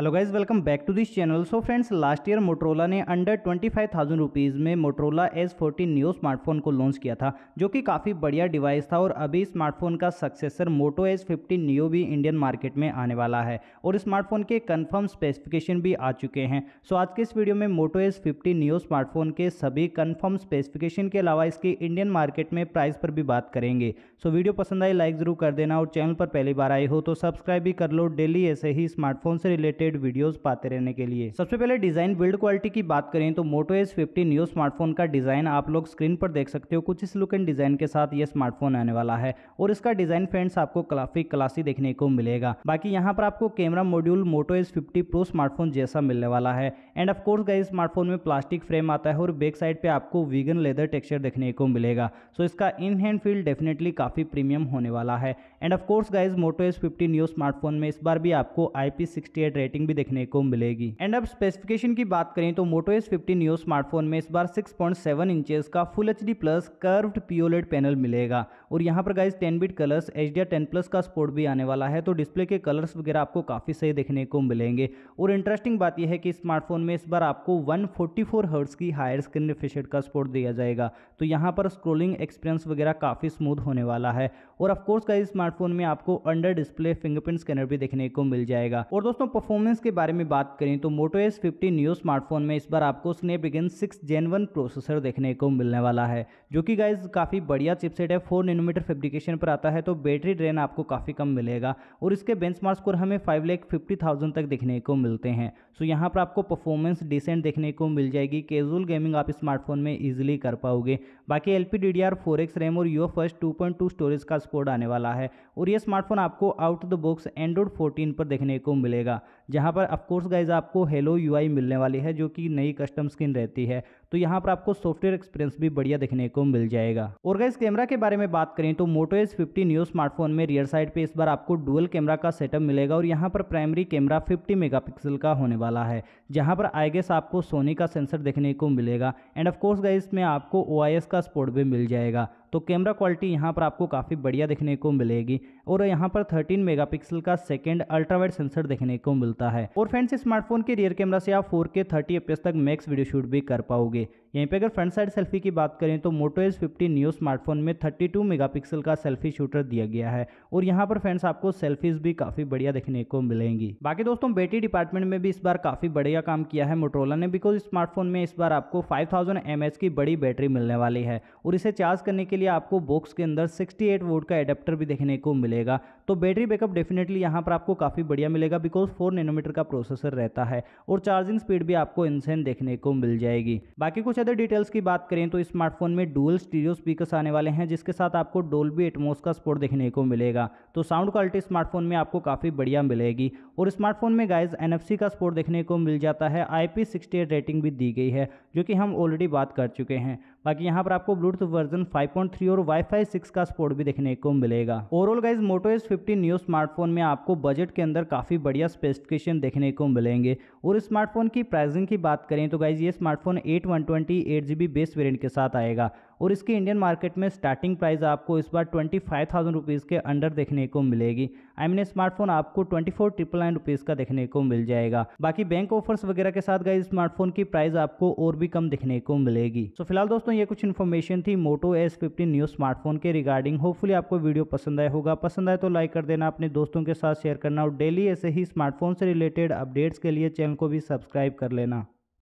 hello guys welcome back to this channel so friends last year Motorola ने under twenty five thousand rupees में Motorola S fourteen new smartphone को launch किया था जो कि काफ़ी बढ़िया डिवाइस था और अभी स्मार्टफोन का successor Moto S fifteen new भी इंडियन मार्केट में आने वाला है और स्मार्टफोन के कन्फर्म स्पेसिफिकेशन भी आ चुके हैं सो so, आज के इस वीडियो में Moto S fifteen new smartphone के सभी कन्फर्म स्पेसिफिकेशन के अलावा इसके इंडियन मार्केट में प्राइस पर भी बात करेंगे सो so, वीडियो पसंद आए लाइक ज़रूर कर देना और चैनल पर पहली बार आए हो तो सब्सक्राइब भी कर लो डेली ऐसे ही स्मार्टफोन से रिलेटेड अपडेटेड वीडियोस पाते रहने के लिए सबसे पहले डिजाइन बिल्ड क्वालिटी की बात करें तो Moto S fifty new smartphone का डिजाइन आप लोग स्क्रीन पर देख सकते हो कुछ इस लुक एंड डिजाइन के साथ ये स्मार्टफोन आने वाला है और इसका डिजाइन फ्रेंड्स आपको काफी क्लासी देखने को मिलेगा बाकी यहाँ पर आपको camera module Moto S fifty pro smartphone जैसा मिलने वाला है एंड ऑफकोर्स गाइस स्मार्टफोन में प्लास्टिक फ्रेम आता है और बैक साइड पे आपको वीगन लेदर टेक्सचर देखने को मिलेगा सो इसका इन हैंड फील्ड डेफिनेटली काफी प्रीमियम होने वाला है and of course guys Moto S fifty new smartphone में इस बार भी आपको I P sixty rating setting भी देखने को मिलेगी एंड अब स्पेसिफिकेशन की बात करें तो Moto S fifty new smartphone में इस बार सिक्स पॉइंट सेवन इंचेस का full H D plus curved pOLED panel मिलेगा और यहाँ पर guys ten bit colours H D ten plus का सपोर्ट भी आने वाला है तो डिस्प्ले के कलर्स वगैरह आपको काफ़ी सही देखने को मिलेंगे और इंटरेस्टिंग बात यह है कि स्मार्टफोन में इस बार आपको वन फोर्टी फोर हर्ट्स की हायर स्क्रीन रिफ्रेशेट का सपोर्ट दिया जाएगा तो यहाँ पर स्क्रोलिंग एक्सपीरियंस वगैरह काफ़ी स्मूथ होने वाला है और ऑफकोर्स का स्मार्टफोन में आपको अंडर डिस्प्ले फिंगरप्रिंट स्कैनर भी देखने को मिल जाएगा और दोस्तों परफॉर्मेंस के बारे में बात करें तो Moto S fifty new smartphone में इस बार आपको Snapdragon six gen one processor देखने को मिलने वाला है जो कि गाइज काफ़ी बढ़िया चिपसेट है फोर नैनोमीटर फेब्रिकेशन पर आता है तो बैटरी ड्रेन आपको काफ़ी कम मिलेगा और इसके बेंच स्कोर हमें फाइव लैख फिफ्टी थाउजेंड तक देखने को मिलते हैं सो यहाँ पर आपको परफॉर्मेंस डिसेंट देखने को मिल जाएगी कैजुअल गेमिंग आप स्मार्टफोन में ईजिली कर पाओगे बाकी L P D D R four X RAM और U first two point two storage का स्कोर आने वाला है और यह स्मार्टफोन आपको out of the box Android fourteen पर देखने को मिलेगा जहाँ पर अफकोर्स गाइज आपको हेलो यू मिलने वाली है जो कि नई कस्टम स्क्रीन रहती है तो यहाँ पर आपको सॉफ्टवेयर एक्सपीरियंस भी बढ़िया देखने को मिल जाएगा और गाइज कैमरा के बारे में बात बात करें तो Moto S fifty new smartphone में रियर साइड पे इस बार आपको डुअल कैमरा का सेटअप मिलेगा और यहाँ पर प्राइमरी कैमरा 50 मेगापिक्सल का होने वाला है जहाँ पर आई गेस आपको सोनी का सेंसर देखने को मिलेगा एंड ऑफकोर्स गाइस में आपको ओ का सपोर्ट भी मिल जाएगा तो कैमरा क्वालिटी यहाँ पर आपको काफ़ी बढ़िया देखने को मिलेगी और यहाँ पर 13 मेगापिक्सल का सेकेंड अल्ट्रावाइड सेंसर देखने को मिलता है और फ्रेंड्स स्मार्टफोन के रियर कैमरा से आप 4K थर्टी तक मैक्स वीडियो शूट भी कर पाओगे यहीं पे अगर फ्रंट साइड सेल्फी की बात करें तो Moto S fifty new smartphone में 32 मेगापिक्सल का सेल्फी शूटर दिया गया है और यहाँ पर फ्रेंड्स आपको सेल्फीज भी काफ़ी बढ़िया देखने को मिलेंगी बाकी दोस्तों बैटरी डिपार्टमेंट में भी इस बार काफ़ी बढ़िया काम किया है मोटरोला ने बिकॉज स्मार्टफोन में इस बार आपको फाइव थाउजेंड की बड़ी बैटरी मिलने वाली है और इसे चार्ज करने के लिए आपको बॉक्स के अंदर 68 एट वोट का एडेप्टर भी देखने को मिलेगा तो बैटरी बैकअप डेफिनेटली यहाँ पर आपको काफ़ी बढ़िया मिलेगा बिकॉज फोर नैनोमीटर का प्रोसेसर रहता है और चार्जिंग स्पीड भी आपको इंसेंट देखने को मिल जाएगी बाकी कुछ अदर डिटेल्स की बात करें तो स्मार्टफोन में डुअल स्टीरियो स्पीकर आने वाले हैं जिसके साथ आपको डोल्बी एटमोस का स्पोर्ट देखने को मिलेगा तो साउंड क्वालिटी स्मार्टफोन में आपको काफ़ी बढ़िया मिलेगी और स्मार्टफोन में गाइज एन का स्पोर्ट देखने को मिल जाता है आई रेटिंग भी दी गई है जो कि हम ऑलरेडी बात कर चुके हैं बाकी यहाँ पर आपको ब्लूटूथ वर्जन 5.3 और वाईफाई 6 का सपोर्ट भी देखने को मिलेगा overall guys Moto S fifty new smartphone में आपको बजट के अंदर काफ़ी बढ़िया स्पेसिफिकेशन देखने को मिलेंगे और स्मार्टफोन की प्राइसिंग की बात करें तो गाइज ये smartphone eight one twenty eight G B base variant के साथ आएगा और इसकी इंडियन मार्केट में स्टार्टिंग प्राइस आपको इस बार ट्वेंटी फाइव थाउजेंड रुपीज़ के अंडर देखने को मिलेगी आई मीन स्मार्टफोन आपको twenty four triple nine rupees का देखने को मिल जाएगा बाकी बैंक ऑफर्स वगैरह के साथ गए स्मार्टफोन की प्राइस आपको और भी कम देखने को मिलेगी तो so, फिलहाल दोस्तों ये कुछ इन्फॉर्मेशन थी Moto S fifteen new smartphone के रिगार्डिंग होपफुली आपको वीडियो पसंद आए होगा पसंद आए तो लाइक कर देना अपने दोस्तों के साथ शेयर करना और डेली ऐसे ही स्मार्टफोन से रिलेटेड अपडेट्स के लिए चैनल को भी सब्सक्राइब कर लेना